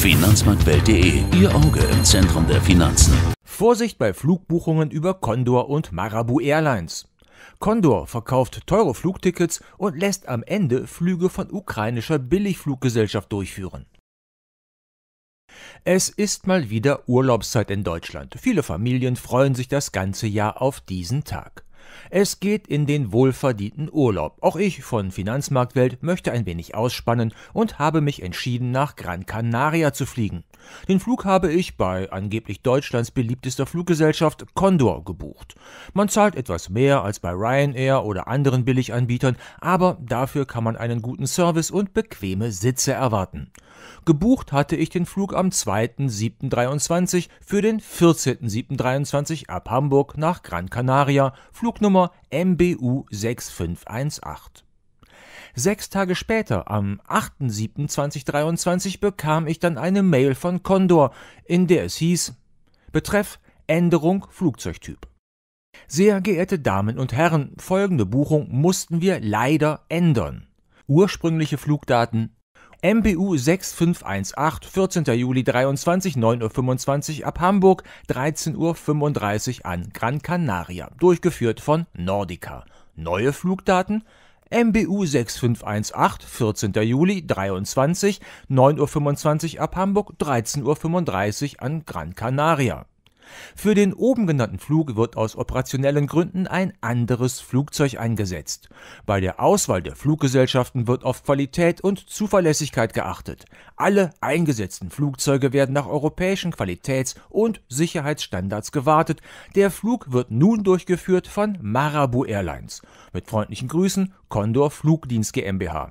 Finanzmarktwelt.de, Ihr Auge im Zentrum der Finanzen. Vorsicht bei Flugbuchungen über Condor und Marabu Airlines. Condor verkauft teure Flugtickets und lässt am Ende Flüge von ukrainischer Billigfluggesellschaft durchführen. Es ist mal wieder Urlaubszeit in Deutschland. Viele Familien freuen sich das ganze Jahr auf diesen Tag. Es geht in den wohlverdienten Urlaub. Auch ich von Finanzmarktwelt möchte ein wenig ausspannen und habe mich entschieden, nach Gran Canaria zu fliegen. Den Flug habe ich bei angeblich Deutschlands beliebtester Fluggesellschaft Condor gebucht. Man zahlt etwas mehr als bei Ryanair oder anderen Billiganbietern, aber dafür kann man einen guten Service und bequeme Sitze erwarten. Gebucht hatte ich den Flug am 2.7.23 für den 14.7.23 ab Hamburg nach Gran Canaria, Flug Flugnummer MBU 6518. Sechs Tage später, am 8.7.2023, bekam ich dann eine Mail von Condor, in der es hieß, betreff Änderung Flugzeugtyp. Sehr geehrte Damen und Herren, folgende Buchung mussten wir leider ändern. Ursprüngliche Flugdaten MBU 6518, 14. Juli 23, 9.25 Uhr ab Hamburg, 13.35 Uhr an Gran Canaria, durchgeführt von Nordica. Neue Flugdaten? MBU 6518, 14. Juli 23, 9.25 Uhr ab Hamburg, 13.35 Uhr an Gran Canaria. Für den oben genannten Flug wird aus operationellen Gründen ein anderes Flugzeug eingesetzt. Bei der Auswahl der Fluggesellschaften wird auf Qualität und Zuverlässigkeit geachtet. Alle eingesetzten Flugzeuge werden nach europäischen Qualitäts- und Sicherheitsstandards gewartet. Der Flug wird nun durchgeführt von Marabu Airlines. Mit freundlichen Grüßen, Condor Flugdienst GmbH.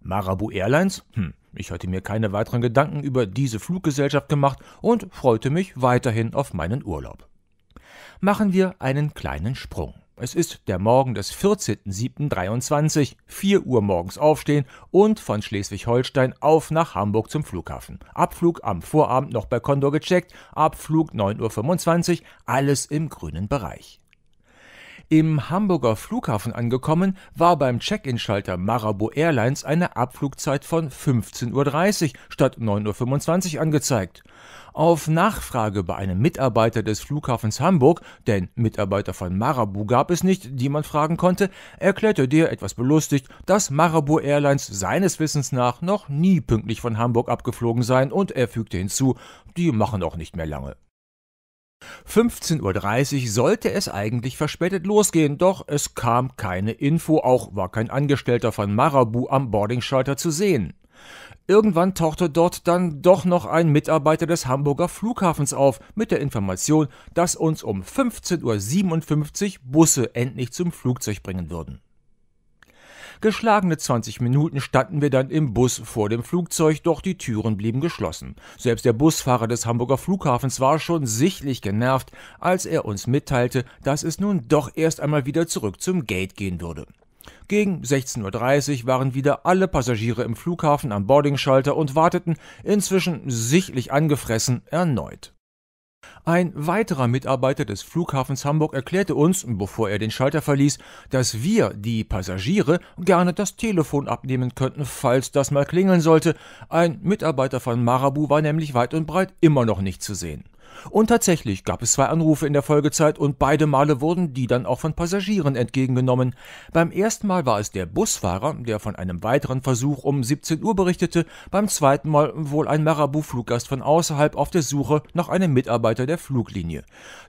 Marabu Airlines? Hm. Ich hatte mir keine weiteren Gedanken über diese Fluggesellschaft gemacht und freute mich weiterhin auf meinen Urlaub. Machen wir einen kleinen Sprung. Es ist der Morgen des 14.07.23, 4 Uhr morgens aufstehen und von Schleswig-Holstein auf nach Hamburg zum Flughafen. Abflug am Vorabend noch bei Condor gecheckt, Abflug 9.25 Uhr, alles im grünen Bereich. Im Hamburger Flughafen angekommen, war beim Check-in-Schalter Marabo Airlines eine Abflugzeit von 15.30 Uhr statt 9.25 Uhr angezeigt. Auf Nachfrage bei einem Mitarbeiter des Flughafens Hamburg, denn Mitarbeiter von Marabu gab es nicht, die man fragen konnte, erklärte der etwas belustigt, dass Marabu Airlines seines Wissens nach noch nie pünktlich von Hamburg abgeflogen seien und er fügte hinzu, die machen auch nicht mehr lange. 15.30 Uhr sollte es eigentlich verspätet losgehen, doch es kam keine Info, auch war kein Angestellter von Marabu am Boardingschalter zu sehen. Irgendwann tauchte dort dann doch noch ein Mitarbeiter des Hamburger Flughafens auf mit der Information, dass uns um 15.57 Uhr Busse endlich zum Flugzeug bringen würden. Geschlagene 20 Minuten standen wir dann im Bus vor dem Flugzeug, doch die Türen blieben geschlossen. Selbst der Busfahrer des Hamburger Flughafens war schon sichtlich genervt, als er uns mitteilte, dass es nun doch erst einmal wieder zurück zum Gate gehen würde. Gegen 16.30 Uhr waren wieder alle Passagiere im Flughafen am Boardingschalter und warteten, inzwischen sichtlich angefressen, erneut. Ein weiterer Mitarbeiter des Flughafens Hamburg erklärte uns, bevor er den Schalter verließ, dass wir, die Passagiere, gerne das Telefon abnehmen könnten, falls das mal klingeln sollte. Ein Mitarbeiter von Marabu war nämlich weit und breit immer noch nicht zu sehen. Und tatsächlich gab es zwei Anrufe in der Folgezeit und beide Male wurden die dann auch von Passagieren entgegengenommen. Beim ersten Mal war es der Busfahrer, der von einem weiteren Versuch um 17 Uhr berichtete, beim zweiten Mal wohl ein Marabu-Fluggast von außerhalb auf der Suche nach einem Mitarbeiter der Fluglinie.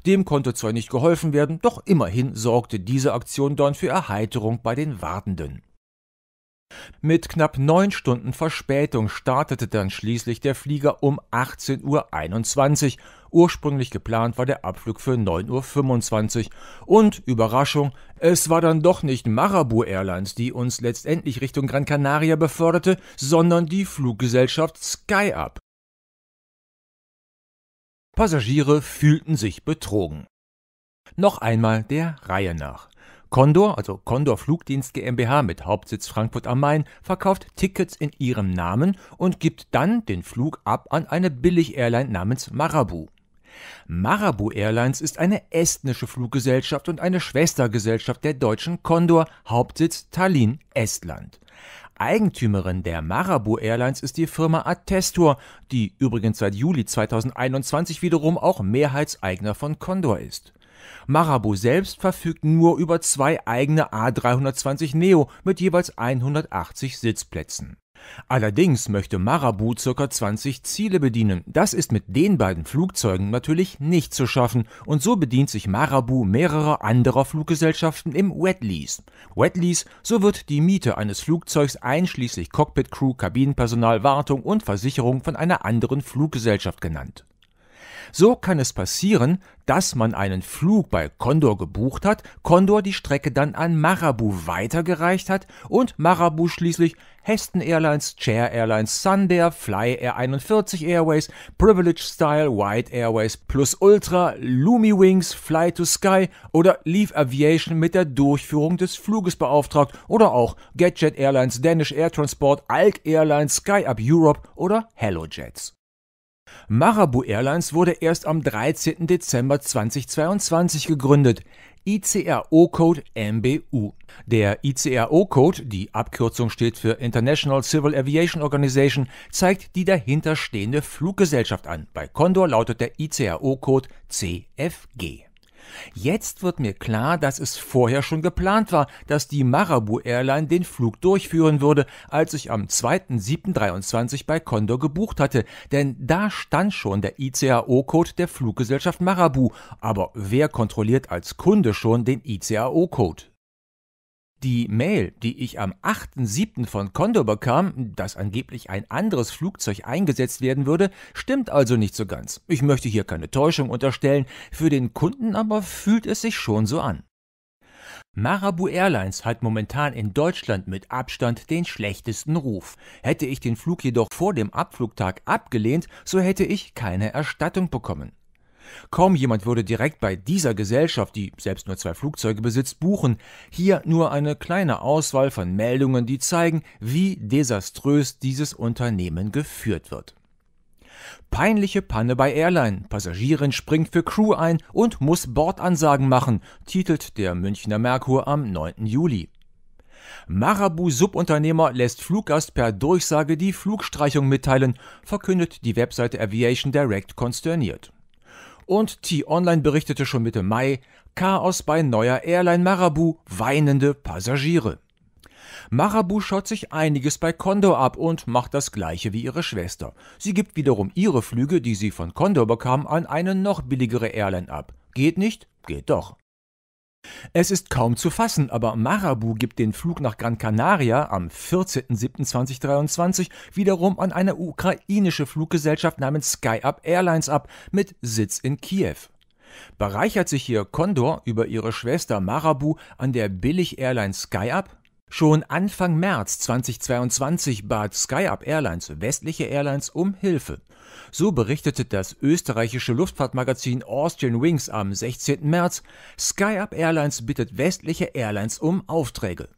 Dem konnte zwar nicht geholfen werden, doch immerhin sorgte diese Aktion dann für Erheiterung bei den Wartenden. Mit knapp neun Stunden Verspätung startete dann schließlich der Flieger um 18.21 Uhr Ursprünglich geplant war der Abflug für 9.25 Uhr. Und Überraschung, es war dann doch nicht Marabu Airlines, die uns letztendlich Richtung Gran Canaria beförderte, sondern die Fluggesellschaft SkyUp. Passagiere fühlten sich betrogen. Noch einmal der Reihe nach. Condor, also Condor Flugdienst GmbH mit Hauptsitz Frankfurt am Main, verkauft Tickets in ihrem Namen und gibt dann den Flug ab an eine Billig-Airline namens Marabu. Marabu Airlines ist eine estnische Fluggesellschaft und eine Schwestergesellschaft der deutschen Condor, Hauptsitz Tallinn, Estland. Eigentümerin der Marabu Airlines ist die Firma Attestor, die übrigens seit Juli 2021 wiederum auch Mehrheitseigner von Condor ist. Marabu selbst verfügt nur über zwei eigene A320 Neo mit jeweils 180 Sitzplätzen. Allerdings möchte Marabu ca. 20 Ziele bedienen. Das ist mit den beiden Flugzeugen natürlich nicht zu schaffen und so bedient sich Marabu mehrerer anderer Fluggesellschaften im Wetlease. Wetlease, so wird die Miete eines Flugzeugs einschließlich Cockpit-Crew, Kabinenpersonal, Wartung und Versicherung von einer anderen Fluggesellschaft genannt. So kann es passieren, dass man einen Flug bei Condor gebucht hat, Condor die Strecke dann an Marabu weitergereicht hat und Marabu schließlich Heston Airlines, Chair Airlines, Sundair, Fly Air 41 Airways, Privilege Style, White Airways, Plus Ultra, Lumi Wings, Fly to Sky oder Leaf Aviation mit der Durchführung des Fluges beauftragt oder auch Gadget Airlines, Danish Air Transport, Alk Airlines, Sky Up Europe oder Hello Jets. Marabu Airlines wurde erst am 13. Dezember 2022 gegründet. ICRO-Code MBU. Der ICRO-Code, die Abkürzung steht für International Civil Aviation Organization, zeigt die dahinterstehende Fluggesellschaft an. Bei Condor lautet der ICRO-Code CFG. Jetzt wird mir klar, dass es vorher schon geplant war, dass die Marabu Airline den Flug durchführen würde, als ich am 2.7.23 bei Condor gebucht hatte, denn da stand schon der ICAO-Code der Fluggesellschaft Marabu, aber wer kontrolliert als Kunde schon den ICAO-Code? Die Mail, die ich am 8.7. von Condor bekam, dass angeblich ein anderes Flugzeug eingesetzt werden würde, stimmt also nicht so ganz. Ich möchte hier keine Täuschung unterstellen, für den Kunden aber fühlt es sich schon so an. Marabu Airlines hat momentan in Deutschland mit Abstand den schlechtesten Ruf. Hätte ich den Flug jedoch vor dem Abflugtag abgelehnt, so hätte ich keine Erstattung bekommen. Kaum jemand würde direkt bei dieser Gesellschaft, die selbst nur zwei Flugzeuge besitzt, buchen. Hier nur eine kleine Auswahl von Meldungen, die zeigen, wie desaströs dieses Unternehmen geführt wird. Peinliche Panne bei Airline. Passagierin springt für Crew ein und muss Bordansagen machen, titelt der Münchner Merkur am 9. Juli. Marabu-Subunternehmer lässt Fluggast per Durchsage die Flugstreichung mitteilen, verkündet die Webseite Aviation Direct konsterniert. Und T-Online berichtete schon Mitte Mai Chaos bei neuer Airline Marabu, weinende Passagiere. Marabu schaut sich einiges bei Condor ab und macht das gleiche wie ihre Schwester. Sie gibt wiederum ihre Flüge, die sie von Condor bekam, an eine noch billigere Airline ab. Geht nicht? Geht doch. Es ist kaum zu fassen, aber Marabu gibt den Flug nach Gran Canaria am 14.07.2023 wiederum an eine ukrainische Fluggesellschaft namens SkyUp Airlines ab mit Sitz in Kiew. Bereichert sich hier Condor über ihre Schwester Marabu an der Billig-Airline SkyUp? Schon Anfang März 2022 bat SkyUp Airlines westliche Airlines um Hilfe. So berichtete das österreichische Luftfahrtmagazin Austrian Wings am 16. März, SkyUp Airlines bittet westliche Airlines um Aufträge.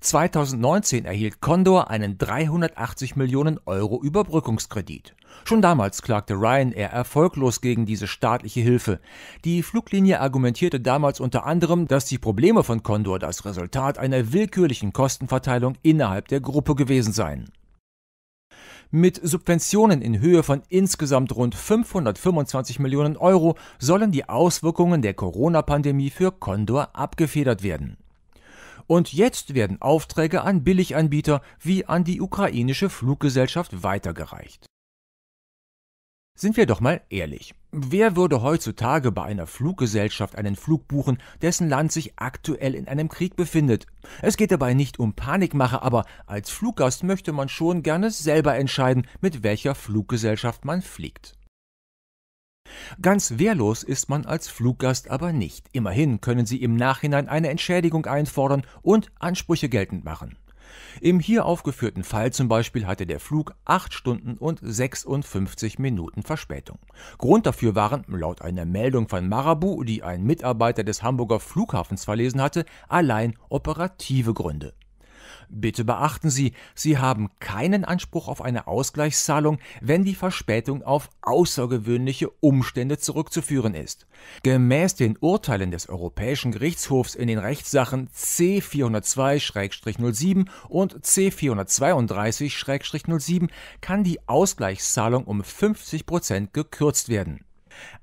2019 erhielt Condor einen 380 Millionen Euro Überbrückungskredit. Schon damals klagte Ryanair erfolglos gegen diese staatliche Hilfe. Die Fluglinie argumentierte damals unter anderem, dass die Probleme von Condor das Resultat einer willkürlichen Kostenverteilung innerhalb der Gruppe gewesen seien. Mit Subventionen in Höhe von insgesamt rund 525 Millionen Euro sollen die Auswirkungen der Corona-Pandemie für Condor abgefedert werden. Und jetzt werden Aufträge an Billiganbieter wie an die ukrainische Fluggesellschaft weitergereicht. Sind wir doch mal ehrlich. Wer würde heutzutage bei einer Fluggesellschaft einen Flug buchen, dessen Land sich aktuell in einem Krieg befindet? Es geht dabei nicht um Panikmache, aber als Fluggast möchte man schon gerne selber entscheiden, mit welcher Fluggesellschaft man fliegt. Ganz wehrlos ist man als Fluggast aber nicht. Immerhin können Sie im Nachhinein eine Entschädigung einfordern und Ansprüche geltend machen. Im hier aufgeführten Fall zum Beispiel hatte der Flug 8 Stunden und 56 Minuten Verspätung. Grund dafür waren, laut einer Meldung von Marabu, die ein Mitarbeiter des Hamburger Flughafens verlesen hatte, allein operative Gründe. Bitte beachten Sie, Sie haben keinen Anspruch auf eine Ausgleichszahlung, wenn die Verspätung auf außergewöhnliche Umstände zurückzuführen ist. Gemäß den Urteilen des Europäischen Gerichtshofs in den Rechtssachen C402-07 und C432-07 kann die Ausgleichszahlung um 50 Prozent gekürzt werden.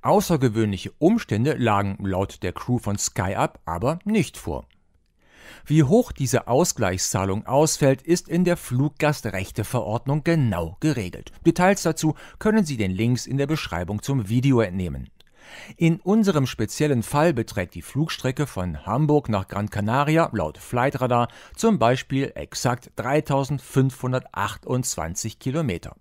Außergewöhnliche Umstände lagen laut der Crew von Sky Up aber nicht vor. Wie hoch diese Ausgleichszahlung ausfällt, ist in der Fluggastrechteverordnung genau geregelt. Details dazu können Sie den Links in der Beschreibung zum Video entnehmen. In unserem speziellen Fall beträgt die Flugstrecke von Hamburg nach Gran Canaria laut Flightradar zum Beispiel exakt 3528 Kilometer.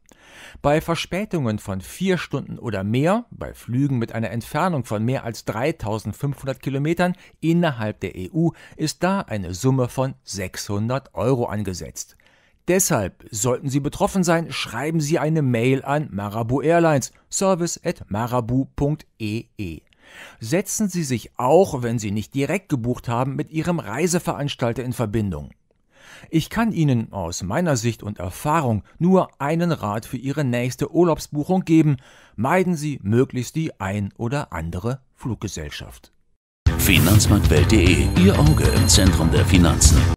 Bei Verspätungen von vier Stunden oder mehr, bei Flügen mit einer Entfernung von mehr als 3500 Kilometern innerhalb der EU, ist da eine Summe von 600 Euro angesetzt. Deshalb sollten Sie betroffen sein, schreiben Sie eine Mail an Marabu Airlines service at marabu.ee. E. Setzen Sie sich auch, wenn Sie nicht direkt gebucht haben, mit Ihrem Reiseveranstalter in Verbindung. Ich kann Ihnen aus meiner Sicht und Erfahrung nur einen Rat für Ihre nächste Urlaubsbuchung geben. Meiden Sie möglichst die ein oder andere Fluggesellschaft. Finanzmarktwelt.de Ihr Auge im Zentrum der Finanzen.